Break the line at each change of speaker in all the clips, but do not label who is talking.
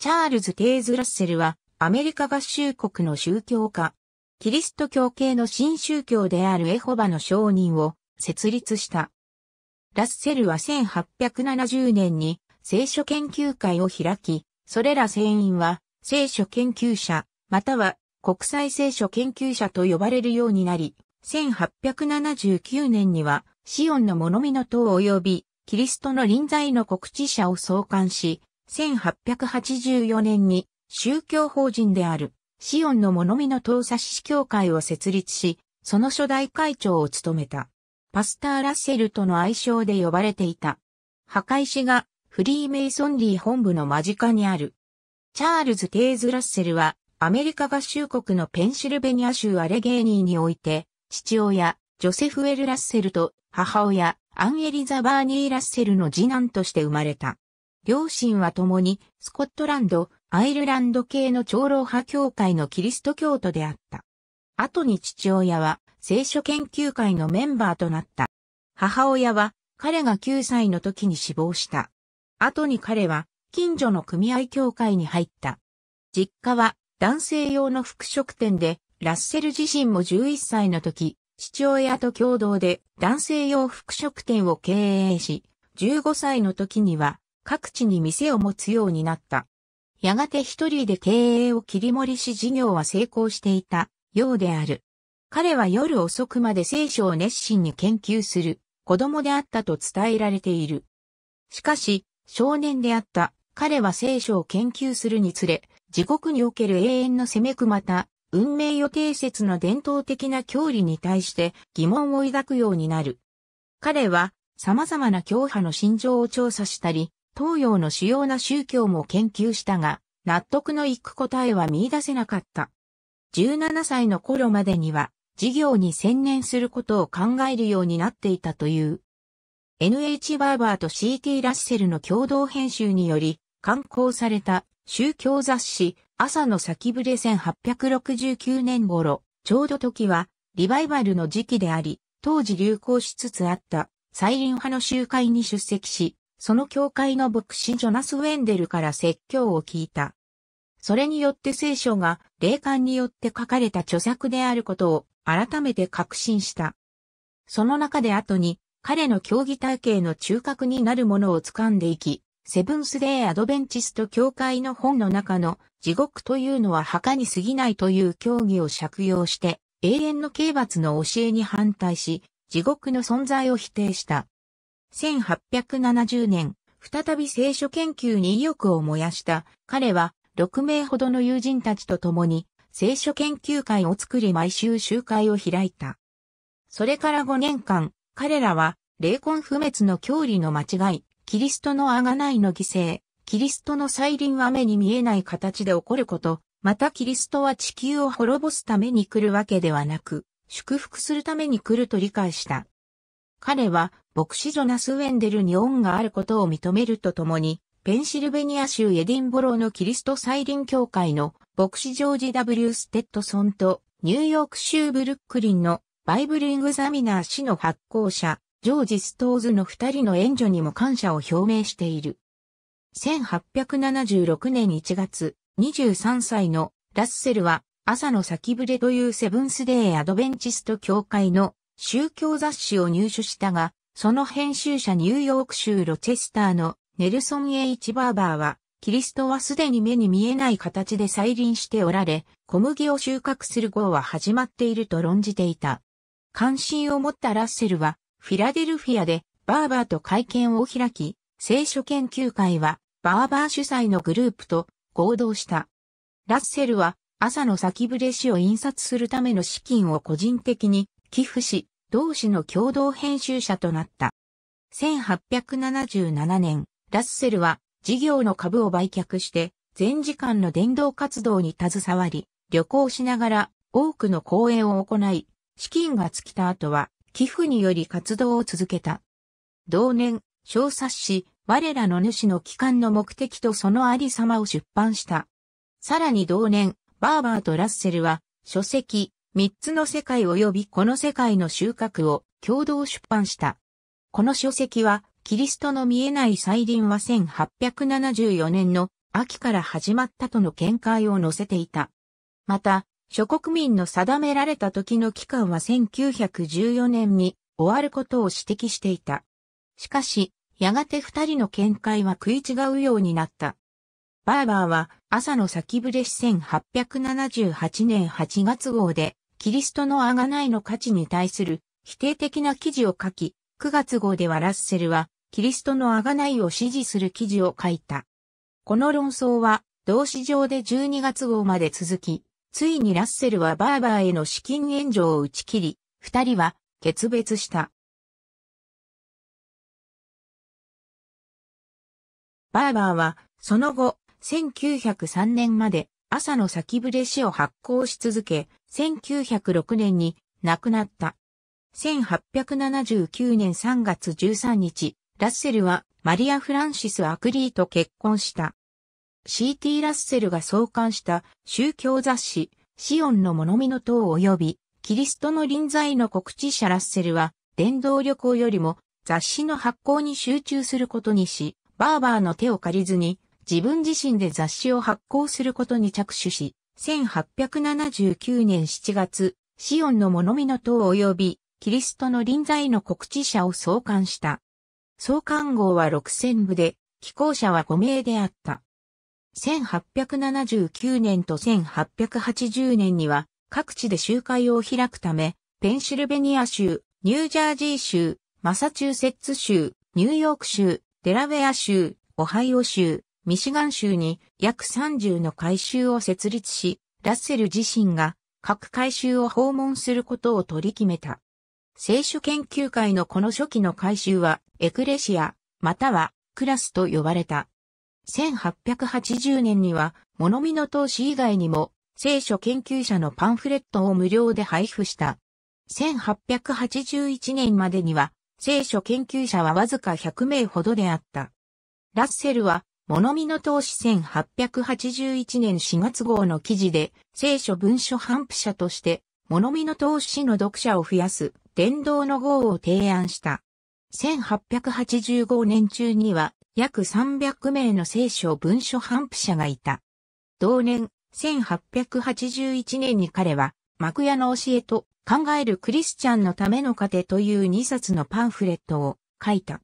チャールズ・テイズ・ラッセルは、アメリカ合衆国の宗教家、キリスト教系の新宗教であるエホバの証人を設立した。ラッセルは1870年に聖書研究会を開き、それら船員は聖書研究者、または国際聖書研究者と呼ばれるようになり、1879年にはシオンの物見の塔及びキリストの臨在の告知者を創刊し、1884年に宗教法人であるシオンの物見の東差し教会を設立し、その初代会長を務めた。パスター・ラッセルとの愛称で呼ばれていた。墓石がフリーメイソンリー本部の間近にある。チャールズ・テイズ・ラッセルはアメリカ合衆国のペンシルベニア州アレゲーニーにおいて、父親、ジョセフ・エル・ラッセルと母親、アンエリザ・バーニー・ラッセルの次男として生まれた。両親は共にスコットランド、アイルランド系の長老派教会のキリスト教徒であった。後に父親は聖書研究会のメンバーとなった。母親は彼が9歳の時に死亡した。後に彼は近所の組合協会に入った。実家は男性用の服飾店で、ラッセル自身も11歳の時、父親と共同で男性用服飾店を経営し、15歳の時には各地に店を持つようになった。やがて一人で経営を切り盛りし事業は成功していたようである。彼は夜遅くまで聖書を熱心に研究する子供であったと伝えられている。しかし、少年であった彼は聖書を研究するにつれ、地獄における永遠のせめくまた、運命予定説の伝統的な教理に対して疑問を抱くようになる。彼は様々な教派の心情を調査したり、東洋の主要な宗教も研究したが、納得のいく答えは見出せなかった。17歳の頃までには、事業に専念することを考えるようになっていたという。NH バーバーと CT ラッセルの共同編集により、刊行された宗教雑誌、朝の先ぶれ1869年頃、ちょうど時は、リバイバルの時期であり、当時流行しつつあった、再臨派の集会に出席し、その教会の牧師ジョナス・ウェンデルから説教を聞いた。それによって聖書が霊感によって書かれた著作であることを改めて確信した。その中で後に彼の競技体系の中核になるものを掴んでいき、セブンスデーアドベンチスト教会の本の中の地獄というのは墓に過ぎないという教義を借用して永遠の刑罰の教えに反対し、地獄の存在を否定した。1870年、再び聖書研究に意欲を燃やした彼は6名ほどの友人たちと共に聖書研究会を作り毎週集会を開いた。それから5年間、彼らは霊魂不滅の教理の間違い、キリストの贖いの犠牲、キリストの再臨は目に見えない形で起こること、またキリストは地球を滅ぼすために来るわけではなく、祝福するために来ると理解した。彼は牧師ジョナス・ウェンデルに恩があることを認めるとともに、ペンシルベニア州エディンボローのキリスト再臨協会の牧師ジョージ・ W・ ステッドソンとニューヨーク州ブルックリンのバイブリングザミナー氏の発行者、ジョージ・ストーズの二人の援助にも感謝を表明している。1876年1月、23歳のラッセルは朝の先ぶれというセブンスデーアドベンチスト教会の宗教雑誌を入手したが、その編集者ニューヨーク州ロチェスターのネルソン・エイチ・バーバーは、キリストはすでに目に見えない形で再臨しておられ、小麦を収穫する号は始まっていると論じていた。関心を持ったラッセルは、フィラデルフィアでバーバーと会見を開き、聖書研究会はバーバー主催のグループと合同した。ラッセルは朝の先ブレ誌を印刷するための資金を個人的に寄付し、同志の共同編集者となった。1877年、ラッセルは事業の株を売却して、全時間の伝道活動に携わり、旅行しながら多くの講演を行い、資金が尽きた後は、寄付により活動を続けた。同年、小冊子、我らの主の帰還の目的とそのありさまを出版した。さらに同年、バーバーとラッセルは、書籍、三つの世界及びこの世界の収穫を共同出版した。この書籍は、キリストの見えない再臨は1874年の秋から始まったとの見解を載せていた。また、諸国民の定められた時の期間は1914年に終わることを指摘していた。しかし、やがて二人の見解は食い違うようになった。バーバーは朝の先ブレシ1878年8月号で、キリストのあがないの価値に対する否定的な記事を書き、9月号ではラッセルは、キリストのあがないを支持する記事を書いた。この論争は、同市上で12月号まで続き、ついにラッセルはバーバーへの資金援助を打ち切り、二人は決別した。バーバーは、その後、1903年まで朝の先ぶれ詩を発行し続け、1906年に亡くなった。1879年3月13日、ラッセルはマリア・フランシス・アクリーと結婚した。C.T. ラッセルが創刊した宗教雑誌、シオンの物見の塔及び、キリストの臨在の告知者ラッセルは、伝道旅行よりも雑誌の発行に集中することにし、バーバーの手を借りずに、自分自身で雑誌を発行することに着手し、1879年7月、シオンの物見の塔及び、キリストの臨在の告知者を創刊した。創刊号は6000部で、寄稿者は5名であった。1879年と1880年には、各地で集会を開くため、ペンシルベニア州、ニュージャージー州、マサチューセッツ州、ニューヨーク州、デラウェア州、オハイオ州、ミシガン州に約30の改修を設立し、ラッセル自身が各改修を訪問することを取り決めた。聖書研究会のこの初期の改修は、エクレシア、またはクラスと呼ばれた。1880年には、物見の投資以外にも、聖書研究者のパンフレットを無料で配布した。1881年までには、聖書研究者はわずか100名ほどであった。ラッセルは、物見の投資1881年4月号の記事で、聖書文書反布者として、物見の投資の読者を増やす、伝道の号を提案した。1885年中には、約300名の聖書文書反布者がいた。同年、1881年に彼は、幕屋の教えと、考えるクリスチャンのための糧という2冊のパンフレットを書いた。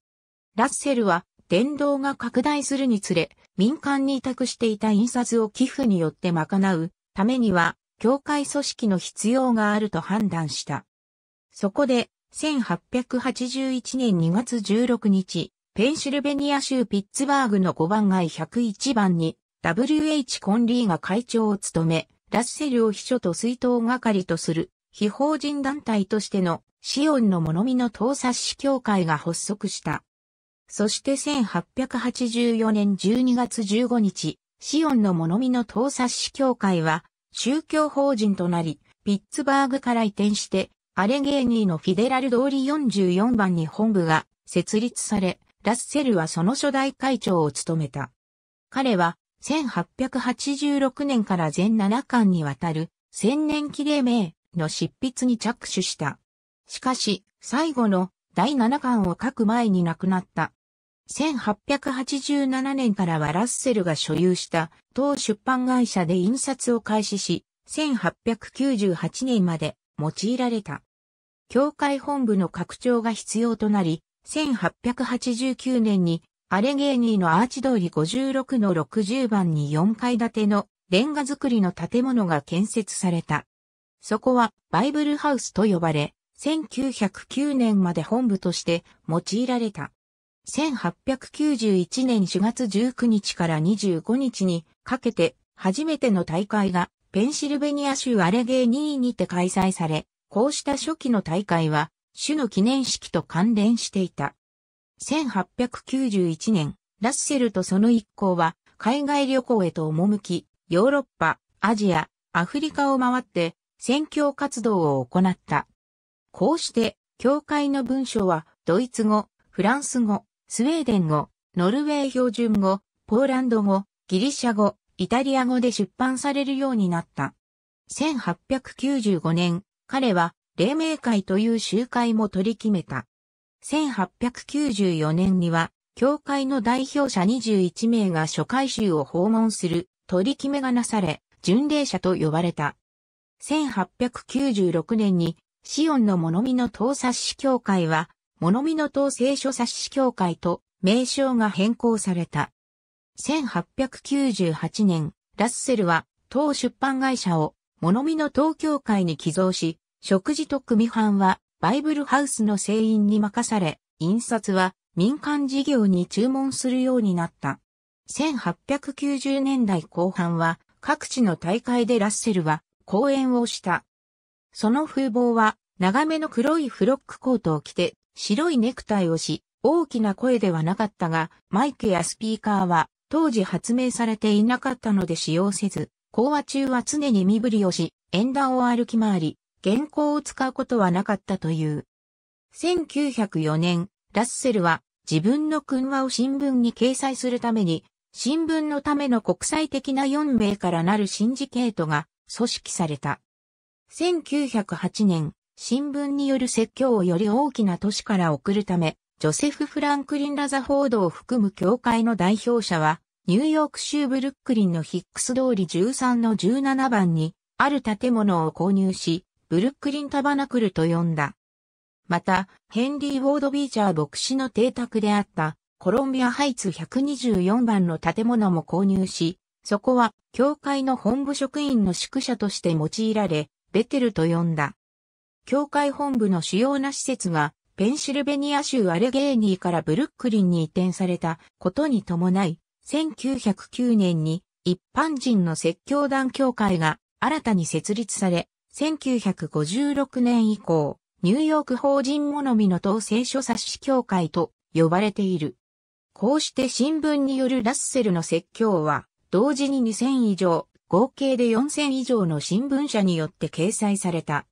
ラッセルは、言動が拡大するにつれ、民間に委託していた印刷を寄付によって賄うためには、教会組織の必要があると判断した。そこで、1881年2月16日、ペンシルベニア州ピッツバーグの5番街101番に、W.H. コンリーが会長を務め、ラッセルを秘書と水筒係とする、非法人団体としての、シオンの物見の盗撮師協会が発足した。そして1884年12月15日、シオンの物見の盗撮師協会は宗教法人となり、ピッツバーグから移転して、アレゲーニーのフィデラル通り44番に本部が設立され、ラッセルはその初代会長を務めた。彼は1886年から全7巻にわたる千年記念名の執筆に着手した。しかし、最後の第7巻を書く前に亡くなった。1887年からはラッセルが所有した当出版会社で印刷を開始し、1898年まで用いられた。教会本部の拡張が必要となり、1889年にアレゲーニーのアーチ通り56の60番に4階建てのレンガ造りの建物が建設された。そこはバイブルハウスと呼ばれ、1909年まで本部として用いられた。1891年4月19日から25日にかけて初めての大会がペンシルベニア州アレゲー2位にて開催され、こうした初期の大会は種の記念式と関連していた。1891年、ラッセルとその一行は海外旅行へと赴き、ヨーロッパ、アジア、アフリカを回って宣教活動を行った。こうして、教会の文書は、ドイツ語、フランス語、スウェーデン語、ノルウェー標準語、ポーランド語、ギリシャ語、イタリア語で出版されるようになった。1895年、彼は、黎明会という集会も取り決めた。1894年には、教会の代表者21名が初回集を訪問する取り決めがなされ、巡礼者と呼ばれた。1896年にシオンの物見の党冊子協会は、物見の党聖書冊子協会と名称が変更された。1898年、ラッセルは、当出版会社を、物見の党協会に寄贈し、食事と組版は、バイブルハウスの製員に任され、印刷は、民間事業に注文するようになった。1890年代後半は、各地の大会でラッセルは、講演をした。その風貌は、長めの黒いフロックコートを着て、白いネクタイをし、大きな声ではなかったが、マイクやスピーカーは、当時発明されていなかったので使用せず、講話中は常に身振りをし、演壇を歩き回り、原稿を使うことはなかったという。1904年、ラッセルは自分の訓話を新聞に掲載するために、新聞のための国際的な4名からなるシンジケートが組織された。1908年、新聞による説教をより大きな都市から送るため、ジョセフ・フランクリン・ラザフォードを含む教会の代表者は、ニューヨーク州ブルックリンのヒックス通り13の17番に、ある建物を購入し、ブルックリン・タバナクルと呼んだ。また、ヘンリー・ウォード・ビーチャー牧師の邸宅であったコロンビアハイツ124番の建物も購入し、そこは教会の本部職員の宿舎として用いられ、ベテルと呼んだ。教会本部の主要な施設が、ペンシルベニア州アレゲーニーからブルックリンに移転されたことに伴い、1909年に一般人の説教団協会が新たに設立され、1956年以降、ニューヨーク法人物見の統制書冊子協会と呼ばれている。こうして新聞によるラッセルの説教は、同時に2000以上、合計で4000以上の新聞社によって掲載された。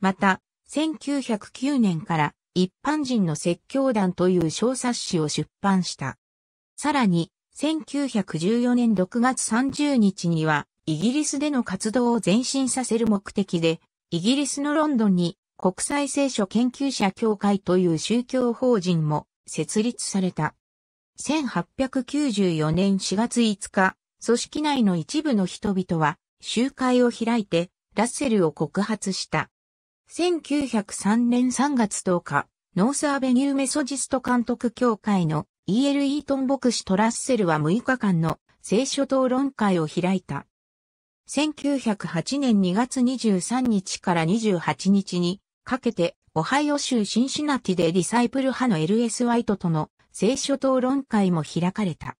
また、1909年から一般人の説教団という小冊子を出版した。さらに、1914年6月30日には、イギリスでの活動を前進させる目的で、イギリスのロンドンに国際聖書研究者協会という宗教法人も設立された。1894年4月5日、組織内の一部の人々は集会を開いてラッセルを告発した。1903年3月10日、ノースアベニューメソジスト監督協会の E.L. イートン牧師とラッセルは6日間の聖書討論会を開いた。1908年2月23日から28日にかけて、オハイオ州シンシナティでリサイプル派の L.S. ワイトとの聖書討論会も開かれた。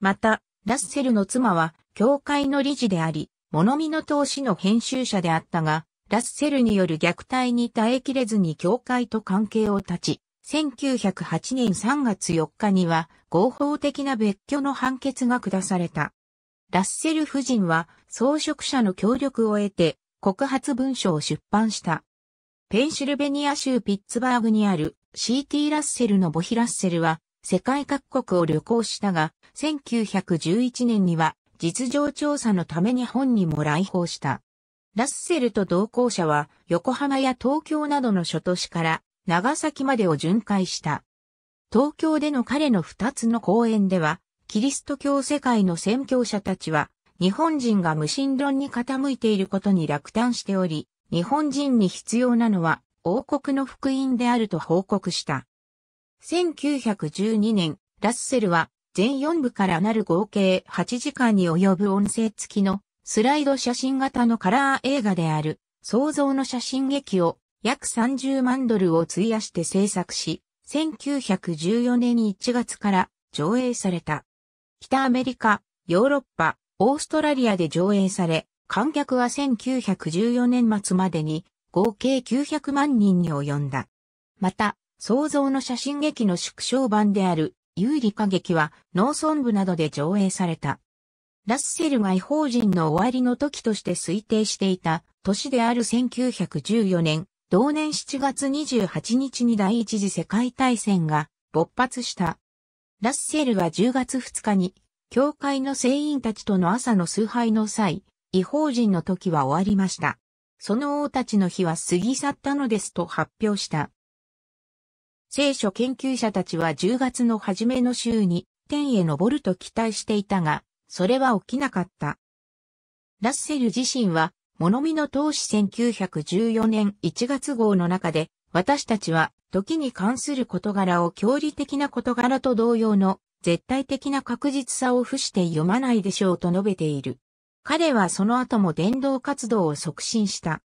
また、ラッセルの妻は、教会の理事であり、物見の投資の編集者であったが、ラッセルによる虐待に耐えきれずに教会と関係を断ち、1908年3月4日には合法的な別居の判決が下された。ラッセル夫人は装飾者の協力を得て告発文書を出版した。ペンシルベニア州ピッツバーグにある CT ラッセルのボヒラッセルは世界各国を旅行したが、1911年には実情調査のため日本にも来訪した。ラッセルと同行者は横浜や東京などの諸都市から長崎までを巡回した。東京での彼の二つの講演では、キリスト教世界の宣教者たちは、日本人が無神論に傾いていることに落胆しており、日本人に必要なのは王国の福音であると報告した。1912年、ラッセルは全4部からなる合計8時間に及ぶ音声付きのスライド写真型のカラー映画である創造の写真劇を約30万ドルを費やして制作し、1914年1月から上映された。北アメリカ、ヨーロッパ、オーストラリアで上映され、観客は1914年末までに合計900万人に及んだ。また、創造の写真劇の縮小版である、有利歌劇は農村部などで上映された。ラッセルが違法人の終わりの時として推定していた年である1914年、同年7月28日に第一次世界大戦が勃発した。ラッセルは10月2日に、教会の聖員たちとの朝の崇拝の際、違法人の時は終わりました。その王たちの日は過ぎ去ったのですと発表した。聖書研究者たちは10月の初めの週に天へ昇ると期待していたが、それは起きなかった。ラッセル自身は、物見の投資1914年1月号の中で、私たちは時に関する事柄を教理的な事柄と同様の絶対的な確実さを付して読まないでしょうと述べている。彼はその後も伝道活動を促進した。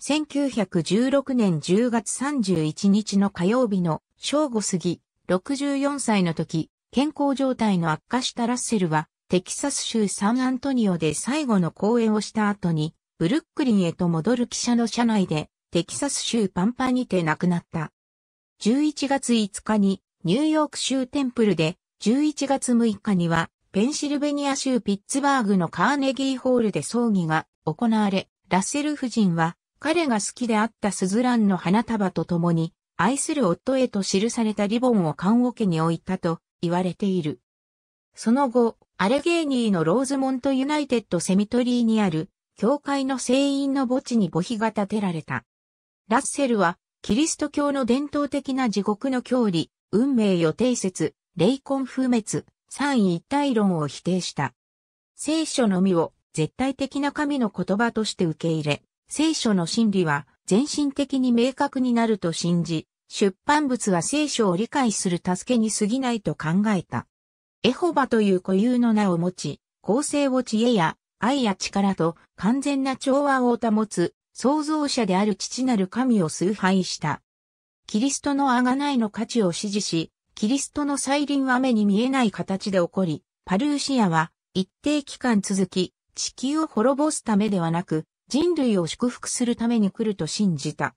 1916年10月31日の火曜日の正午過ぎ、64歳の時、健康状態の悪化したラッセルは、テキサス州サンアントニオで最後の講演をした後に、ブルックリンへと戻る汽車の車内で、テキサス州パンパにて亡くなった。11月5日に、ニューヨーク州テンプルで、11月6日には、ペンシルベニア州ピッツバーグのカーネギーホールで葬儀が行われ、ラッセル夫人は彼が好きであったスズランの花束と共に、愛する夫へと記されたリボンを棺桶に置いたと言われている。その後、アレゲーニーのローズモントユナイテッドセミトリーにある、教会の聖員の墓地に墓碑が建てられた。ラッセルは、キリスト教の伝統的な地獄の教理、運命予定説、霊魂風滅、三位一体論を否定した。聖書のみを絶対的な神の言葉として受け入れ、聖書の真理は全身的に明確になると信じ、出版物は聖書を理解する助けに過ぎないと考えた。エホバという固有の名を持ち、構成を知恵や愛や力と完全な調和を保つ創造者である父なる神を崇拝した。キリストの贖いの価値を支持し、キリストの再臨は目に見えない形で起こり、パルーシアは一定期間続き、地球を滅ぼすためではなく、人類を祝福するために来ると信じた。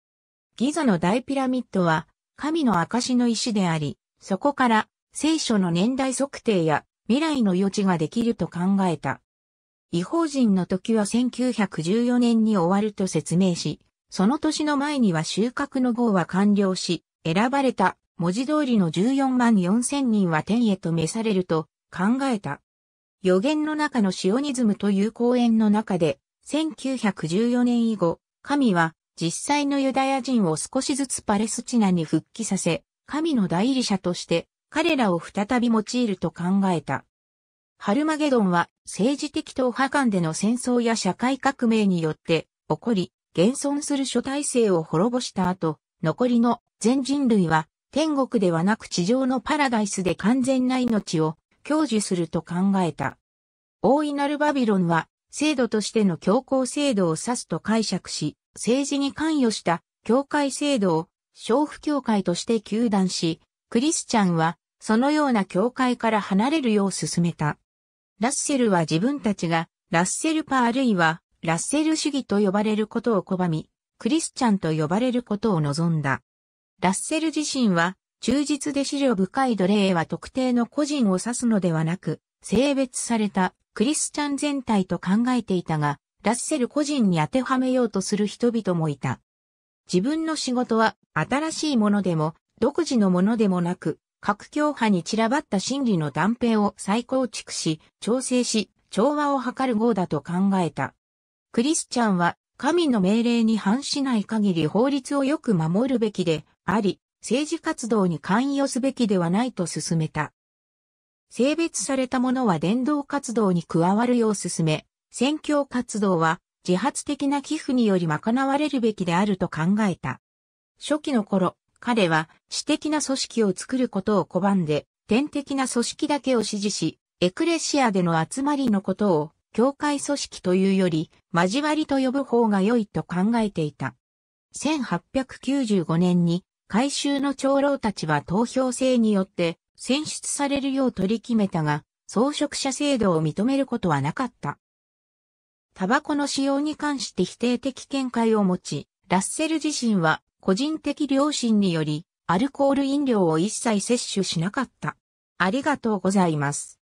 ギザの大ピラミッドは神の証の石であり、そこから聖書の年代測定や未来の余地ができると考えた。違法人の時は1914年に終わると説明し、その年の前には収穫の号は完了し、選ばれた文字通りの14万4000人は天へと召されると考えた。予言の中のシオニズムという講演の中で、1914年以後、神は実際のユダヤ人を少しずつパレスチナに復帰させ、神の代理者として彼らを再び用いると考えた。ハルマゲドンは政治的党派間での戦争や社会革命によって起こり、現存する諸体制を滅ぼした後、残りの全人類は天国ではなく地上のパラダイスで完全な命を享受すると考えた。大いなるバビロンは制度としての教皇制度を指すと解釈し、政治に関与した教会制度を娼婦教会として求断し、クリスチャンはそのような教会から離れるよう進めた。ラッセルは自分たちがラッセルパあるいはラッセル主義と呼ばれることを拒み、クリスチャンと呼ばれることを望んだ。ラッセル自身は忠実で資料深い奴隷は特定の個人を指すのではなく、性別されたクリスチャン全体と考えていたが、ラッセル個人に当てはめようとする人々もいた。自分の仕事は新しいものでも独自のものでもなく、各教派に散らばった真理の断片を再構築し、調整し、調和を図る号だと考えた。クリスチャンは神の命令に反しない限り法律をよく守るべきであり、政治活動に関与すべきではないと進めた。性別された者は伝道活動に加わるよう進め、宣教活動は自発的な寄付により賄われるべきであると考えた。初期の頃、彼は私的な組織を作ることを拒んで、天的な組織だけを支持し、エクレシアでの集まりのことを、教会組織というより、交わりと呼ぶ方が良いと考えていた。1895年に、改修の長老たちは投票制によって、選出されるよう取り決めたが、装飾者制度を認めることはなかった。タバコの使用に関して否定的見解を持ち、ラッセル自身は個人的良心により、アルコール飲料を一切摂取しなかった。ありがとうございます。